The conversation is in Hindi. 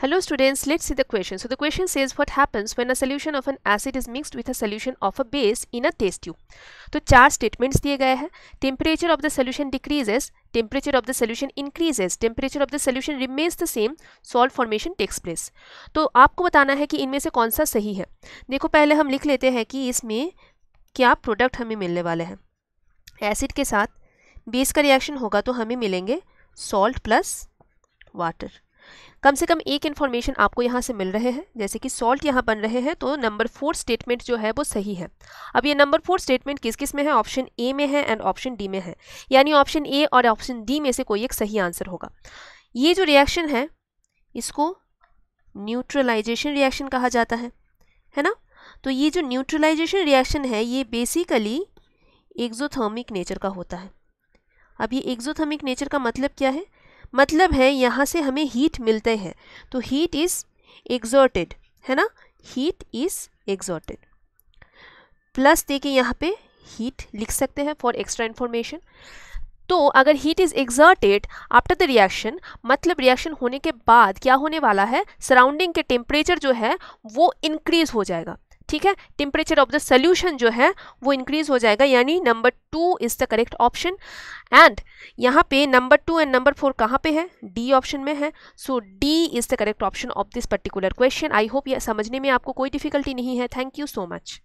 Hello students, let's see the question. So the question says what happens when a solution of an acid is mixed with a solution of a base in a test tube. तो चार statements दिए गए हैं Temperature of the solution decreases, temperature of the solution increases, temperature of the solution remains the same, salt formation takes place. तो आपको बताना है कि इनमें से कौन सा सही है देखो पहले हम लिख लेते हैं कि इसमें क्या प्रोडक्ट हमें मिलने वाले हैं एसिड के साथ बेस का रिएक्शन होगा तो हमें मिलेंगे सॉल्ट प्लस वाटर कम से कम एक इन्फॉर्मेशन आपको यहाँ से मिल रहे हैं जैसे कि सॉल्ट यहाँ बन रहे हैं तो नंबर फोर स्टेटमेंट जो है वो सही है अब ये नंबर फोर स्टेटमेंट किस किस में है ऑप्शन ए में है एंड ऑप्शन डी में है यानी ऑप्शन ए और ऑप्शन डी में से कोई एक सही आंसर होगा ये जो रिएक्शन है इसको न्यूट्रलाइजेशन रिएक्शन कहा जाता है है ना तो ये जो न्यूट्रलाइजेशन रिएक्शन है ये बेसिकली एक्जोथर्मिक नेचर का होता है अब ये एक्जोथर्मिक नेचर का मतलब क्या है मतलब है यहाँ से हमें हीट मिलते हैं तो हीट इज़ एग्जॉर्टेड है ना हीट इज़ एग्जॉर्टेड प्लस देखिए यहाँ पे हीट लिख सकते हैं फॉर एक्स्ट्रा इन्फॉर्मेशन तो अगर heat is exhausted after the reaction मतलब रिएक्शन होने के बाद क्या होने वाला है सराउंडिंग के टेम्परेचर जो है वो इंक्रीज़ हो जाएगा ठीक है टेम्परेचर ऑफ द सोल्यूशन जो है वो इंक्रीज हो जाएगा यानी number two is the correct option and यहाँ पे number two and number four कहाँ पे है डी ऑप्शन में है so D is the correct option of this particular question I hope ये समझने में आपको कोई डिफिकल्टी नहीं है थैंक यू सो मच